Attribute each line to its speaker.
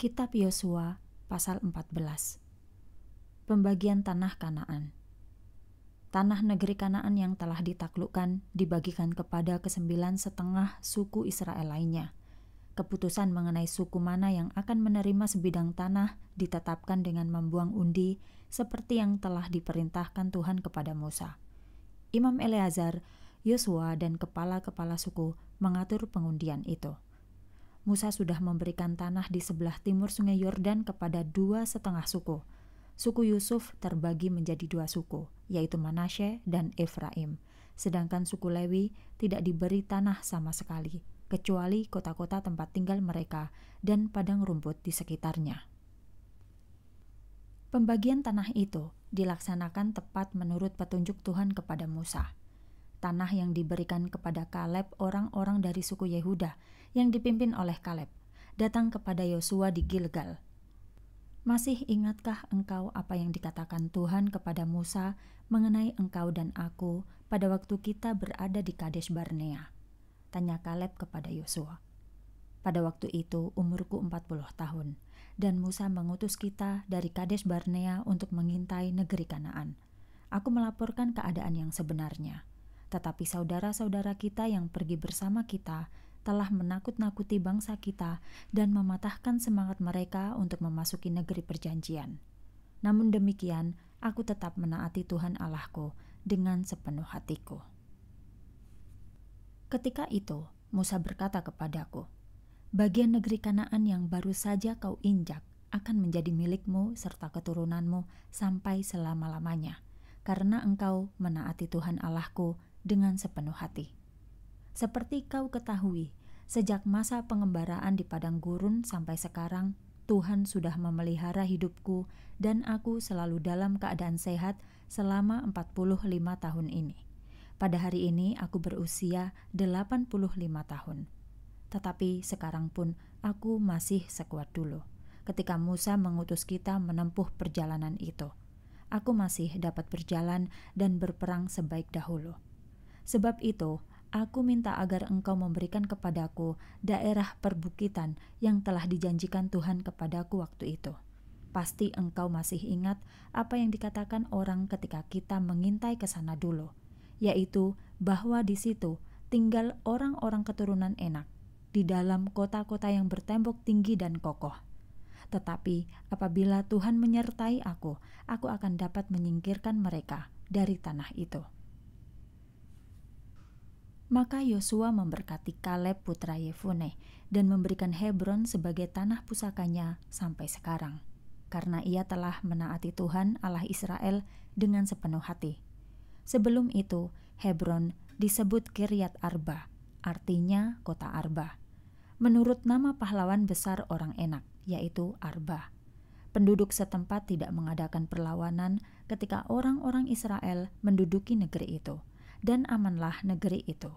Speaker 1: Kitab Yosua pasal 14. Pembagian tanah Kanaan. Tanah negeri Kanaan yang telah ditaklukkan dibagikan kepada kesembilan setengah suku Israel lainnya. Keputusan mengenai suku mana yang akan menerima sebidang tanah ditetapkan dengan membuang undi seperti yang telah diperintahkan Tuhan kepada Musa. Imam Eleazar, Yosua, dan kepala-kepala suku mengatur pengundian itu. Musa sudah memberikan tanah di sebelah timur sungai Yordan kepada dua setengah suku. Suku Yusuf terbagi menjadi dua suku, yaitu Manasye dan Efraim. Sedangkan suku Lewi tidak diberi tanah sama sekali, kecuali kota-kota tempat tinggal mereka dan padang rumput di sekitarnya. Pembagian tanah itu dilaksanakan tepat menurut petunjuk Tuhan kepada Musa. Tanah yang diberikan kepada Kaleb orang-orang dari suku Yehuda yang dipimpin oleh Kaleb datang kepada Yosua di Gilgal. Masih ingatkah engkau apa yang dikatakan Tuhan kepada Musa mengenai engkau dan aku pada waktu kita berada di Kadesh Barnea? Tanya Kaleb kepada Yosua. Pada waktu itu umurku 40 tahun, dan Musa mengutus kita dari Kadesh Barnea untuk mengintai negeri Kanaan. Aku melaporkan keadaan yang sebenarnya. Tetapi saudara-saudara kita yang pergi bersama kita telah menakut-nakuti bangsa kita dan mematahkan semangat mereka untuk memasuki negeri perjanjian. Namun demikian, aku tetap menaati Tuhan Allahku dengan sepenuh hatiku. Ketika itu, Musa berkata kepadaku, "Bagian negeri Kanaan yang baru saja kau injak akan menjadi milikmu serta keturunanmu sampai selama-lamanya, karena engkau menaati Tuhan Allahku dengan sepenuh hati." Seperti kau ketahui, sejak masa pengembaraan di padang gurun sampai sekarang, Tuhan sudah memelihara hidupku dan aku selalu dalam keadaan sehat selama 45 tahun ini. Pada hari ini aku berusia 85 tahun. Tetapi sekarang pun aku masih sekuat dulu. Ketika Musa mengutus kita menempuh perjalanan itu, aku masih dapat berjalan dan berperang sebaik dahulu. Sebab itu, Aku minta agar engkau memberikan kepadaku daerah perbukitan yang telah dijanjikan Tuhan kepadaku waktu itu. Pasti engkau masih ingat apa yang dikatakan orang ketika kita mengintai ke sana dulu, yaitu bahwa di situ tinggal orang-orang keturunan enak di dalam kota-kota yang bertembok tinggi dan kokoh. Tetapi apabila Tuhan menyertai aku, aku akan dapat menyingkirkan mereka dari tanah itu. Maka Yosua memberkati Kaleb putra Yefune dan memberikan Hebron sebagai tanah pusakanya sampai sekarang, karena ia telah menaati Tuhan Allah Israel dengan sepenuh hati. Sebelum itu, Hebron disebut Kiryat Arba, artinya kota Arba. Menurut nama pahlawan besar orang enak, yaitu Arba. Penduduk setempat tidak mengadakan perlawanan ketika orang-orang Israel menduduki negeri itu – dan amanlah negeri itu.